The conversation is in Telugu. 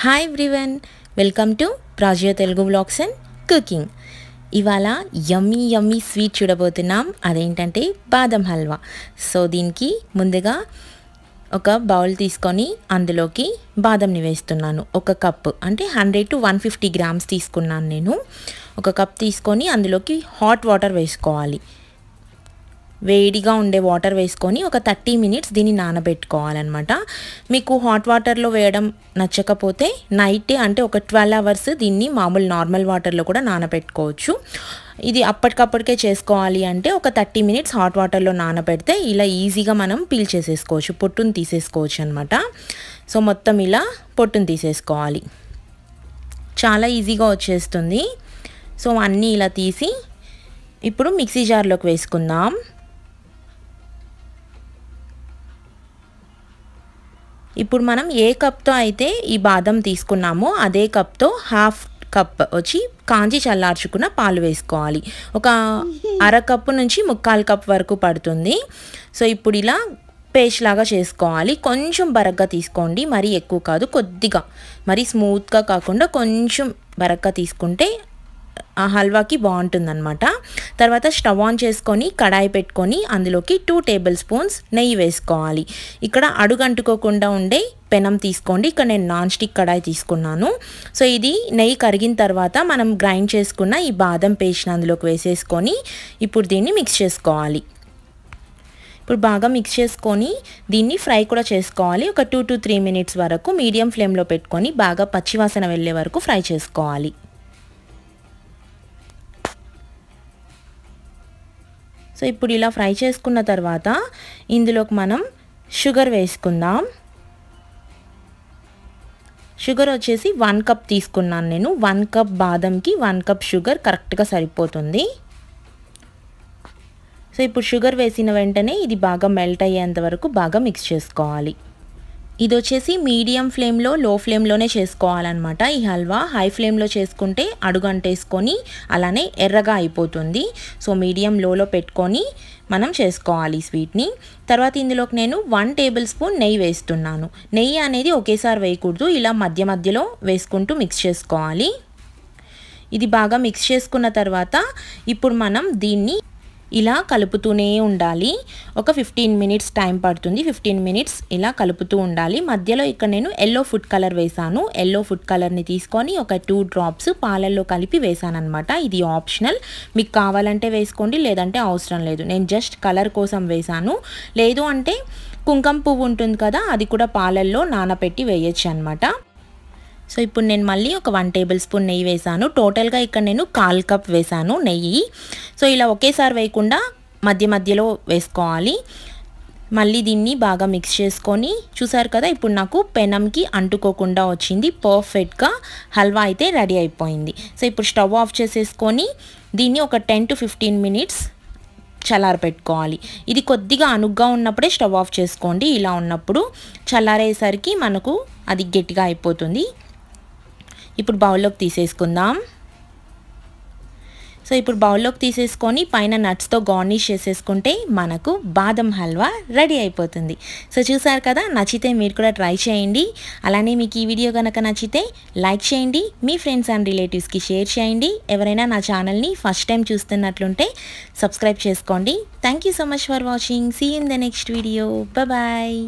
హాయ్ ఎవ్రీవన్ వెల్కమ్ టు ప్రాజియో తెలుగు బ్లాగ్స్ అండ్ కుకింగ్ ఇవాళ యమ్మీ యమ్మీ స్వీట్ చూడబోతున్నాం అదేంటంటే బాదం హల్వా సో దీనికి ముందుగా ఒక బౌల్ తీసుకొని అందులోకి బాదంని వేస్తున్నాను ఒక కప్పు అంటే hundred to one fifty grams తీసుకున్నాను నేను ఒక కప్ తీసుకొని అందులోకి హాట్ వాటర్ వేసుకోవాలి వేడిగా ఉండే వాటర్ వేసుకొని ఒక థర్టీ మినిట్స్ దీన్ని నానబెట్టుకోవాలన్నమాట మీకు హాట్ వాటర్లో వేయడం నచ్చకపోతే నైట్ అంటే ఒక ట్వెల్వ్ అవర్స్ దీన్ని మామూలు నార్మల్ వాటర్లో కూడా నానబెట్టుకోవచ్చు ఇది అప్పటికప్పటికే చేసుకోవాలి అంటే ఒక థర్టీ మినిట్స్ హాట్ వాటర్లో నానబెడితే ఇలా ఈజీగా మనం పీల్ చేసేసుకోవచ్చు పొట్టును తీసేసుకోవచ్చు అనమాట సో మొత్తం ఇలా పొట్టును తీసేసుకోవాలి చాలా ఈజీగా వచ్చేస్తుంది సో అన్నీ ఇలా తీసి ఇప్పుడు మిక్సీ జార్లోకి వేసుకుందాం ఇప్పుడు మనం ఏ కప్తో అయితే ఈ బాదం తీసుకున్నామో అదే కప్తో హాఫ్ కప్ వచ్చి కాంచి చల్లార్చుకున్న పాలు వేసుకోవాలి ఒక అర నుంచి ముక్కాలు కప్ వరకు పడుతుంది సో ఇప్పుడు ఇలా పేస్ట్ లాగా చేసుకోవాలి కొంచెం బరగ్గా తీసుకోండి మరీ ఎక్కువ కాదు కొద్దిగా మరీ స్మూత్గా కాకుండా కొంచెం బరగ్గా తీసుకుంటే ఆ హల్వాకి బాగుంటుందన్నమాట తర్వాత స్టవ్ ఆన్ చేసుకొని కడాయి పెట్టుకొని అందులోకి టూ టేబుల్ స్పూన్స్ నెయ్యి వేసుకోవాలి ఇక్కడ అడుగంటుకోకుండా ఉండే పెనం తీసుకోండి ఇక్కడ నేను నాన్ స్టిక్ కడాయి తీసుకున్నాను సో ఇది నెయ్యి కరిగిన తర్వాత మనం గ్రైండ్ చేసుకున్న ఈ బాదం పేస్ట్ అందులోకి వేసేసుకొని ఇప్పుడు దీన్ని మిక్స్ చేసుకోవాలి ఇప్పుడు బాగా మిక్స్ చేసుకొని దీన్ని ఫ్రై కూడా చేసుకోవాలి ఒక టూ టు త్రీ మినిట్స్ వరకు మీడియం ఫ్లేమ్లో పెట్టుకొని బాగా పచ్చివాసన వెళ్ళే వరకు ఫ్రై చేసుకోవాలి సో ఇప్పుడు ఇలా ఫ్రై చేసుకున్న తర్వాత ఇందులోకి మనం షుగర్ వేసుకుందాం షుగర్ వచ్చేసి వన్ కప్ తీసుకున్నాను నేను వన్ కప్ బాదంకి వన్ కప్ షుగర్ కరెక్ట్గా సరిపోతుంది సో ఇప్పుడు షుగర్ వేసిన వెంటనే ఇది బాగా మెల్ట్ అయ్యేంత వరకు బాగా మిక్స్ చేసుకోవాలి ఇది వచ్చేసి మీడియం ఫ్లేమ్లో లో ఫ్లేమ్లోనే చేసుకోవాలన్నమాట ఈ హల్వా హై ఫ్లేమ్లో చేసుకుంటే అడుగు అంటేసుకొని అలానే ఎర్రగా అయిపోతుంది సో మీడియం లోలో పెట్టుకొని మనం చేసుకోవాలి స్వీట్ని తర్వాత ఇందులోకి నేను వన్ టేబుల్ స్పూన్ నెయ్యి వేస్తున్నాను నెయ్యి అనేది ఒకేసారి వేయకూడదు ఇలా మధ్య మధ్యలో వేసుకుంటూ మిక్స్ చేసుకోవాలి ఇది బాగా మిక్స్ చేసుకున్న తర్వాత ఇప్పుడు మనం దీన్ని ఇలా కలుపుతూనే ఉండాలి ఒక ఫిఫ్టీన్ మినిట్స్ టైం పడుతుంది ఫిఫ్టీన్ మినిట్స్ ఇలా కలుపుతూ ఉండాలి మధ్యలో ఇక్కడ నేను ఎల్లో ఫుడ్ కలర్ వేసాను ఎల్లో ఫుడ్ కలర్ని తీసుకొని ఒక టూ డ్రాప్స్ పాలల్లో కలిపి వేసాను అనమాట ఇది ఆప్షనల్ మీకు కావాలంటే వేసుకోండి లేదంటే అవసరం లేదు నేను జస్ట్ కలర్ కోసం వేసాను లేదు అంటే కుంకుమ పువ్వు ఉంటుంది కదా అది కూడా పాలల్లో నానపెట్టి వేయచ్చు అనమాట సో ఇప్పుడు నేను మళ్ళీ ఒక వన్ టేబుల్ స్పూన్ నెయ్యి వేసాను టోటల్గా ఇక్కడ నేను కాల్ కప్ వేసాను నెయ్యి సో ఇలా ఒకేసారి వేయకుండా మధ్య మధ్యలో వేసుకోవాలి మళ్ళీ దీన్ని బాగా మిక్స్ చేసుకొని చూసారు కదా ఇప్పుడు నాకు పెనంకి అంటుకోకుండా వచ్చింది పర్ఫెక్ట్గా హల్వా అయితే రెడీ అయిపోయింది సో ఇప్పుడు స్టవ్ ఆఫ్ చేసేసుకొని దీన్ని ఒక టెన్ టు ఫిఫ్టీన్ మినిట్స్ పెట్టుకోవాలి ఇది కొద్దిగా అనుగ్గా ఉన్నప్పుడే స్టవ్ ఆఫ్ చేసుకోండి ఇలా ఉన్నప్పుడు చల్లారేసరికి మనకు అది గట్టిగా అయిపోతుంది ఇప్పుడు బౌల్లోకి తీసేసుకుందాం సో ఇప్పుడు బౌల్లోకి తీసేసుకొని పైన నట్స్తో గార్నిష్ చేసేసుకుంటే మనకు బాదం హల్వా రెడీ అయిపోతుంది సో చూసారు కదా నచ్చితే మీరు కూడా ట్రై చేయండి అలానే మీకు ఈ వీడియో కనుక నచ్చితే లైక్ చేయండి మీ ఫ్రెండ్స్ అండ్ రిలేటివ్స్కి షేర్ చేయండి ఎవరైనా నా ఛానల్ని ఫస్ట్ టైం చూస్తున్నట్లుంటే సబ్స్క్రైబ్ చేసుకోండి thank so much for watching see in the next video bye